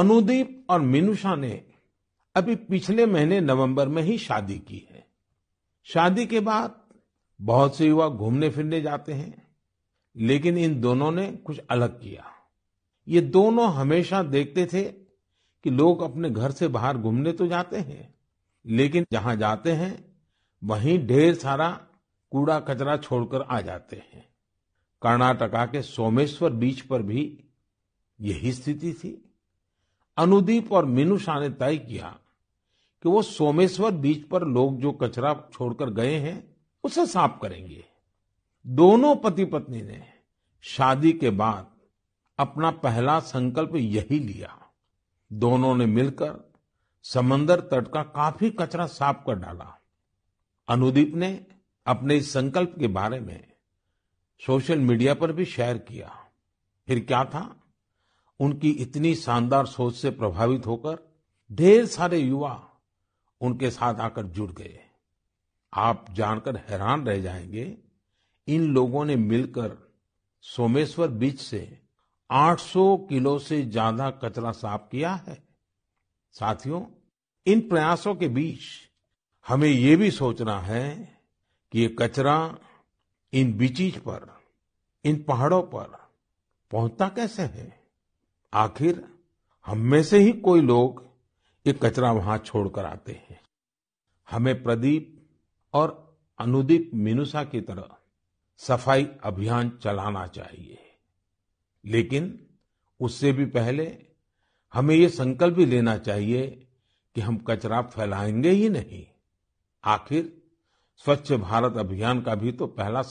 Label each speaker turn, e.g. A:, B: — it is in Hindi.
A: अनुदीप और मीनूषा ने अभी पिछले महीने नवंबर में ही शादी की है शादी के बाद बहुत से युवा घूमने फिरने जाते हैं लेकिन इन दोनों ने कुछ अलग किया ये दोनों हमेशा देखते थे कि लोग अपने घर से बाहर घूमने तो जाते हैं लेकिन जहां जाते हैं वहीं ढेर सारा कूड़ा कचरा छोड़कर आ जाते हैं कर्नाटका के सोमेश्वर बीच पर भी यही स्थिति थी अनुदीप और मीनूषा ने तय किया कि वो सोमेश्वर बीच पर लोग जो कचरा छोड़कर गए हैं उसे साफ करेंगे दोनों पति पत्नी ने शादी के बाद अपना पहला संकल्प यही लिया दोनों ने मिलकर समंदर तट का काफी कचरा साफ कर डाला अनुदीप ने अपने इस संकल्प के बारे में सोशल मीडिया पर भी शेयर किया फिर क्या था उनकी इतनी शानदार सोच से प्रभावित होकर ढेर सारे युवा उनके साथ आकर जुड़ गए आप जानकर हैरान रह जाएंगे इन लोगों ने मिलकर सोमेश्वर बीच से 800 किलो से ज्यादा कचरा साफ किया है साथियों इन प्रयासों के बीच हमें ये भी सोचना है कि ये कचरा इन बीचीज पर इन पहाड़ों पर पहुंचता कैसे है आखिर हम में से ही कोई लोग ये कचरा वहां छोड़कर आते हैं हमें प्रदीप और अनुदीप मिनूषा की तरह सफाई अभियान चलाना चाहिए लेकिन उससे भी पहले हमें ये संकल्प भी लेना चाहिए कि हम कचरा फैलाएंगे ही नहीं आखिर स्वच्छ भारत अभियान का भी तो पहला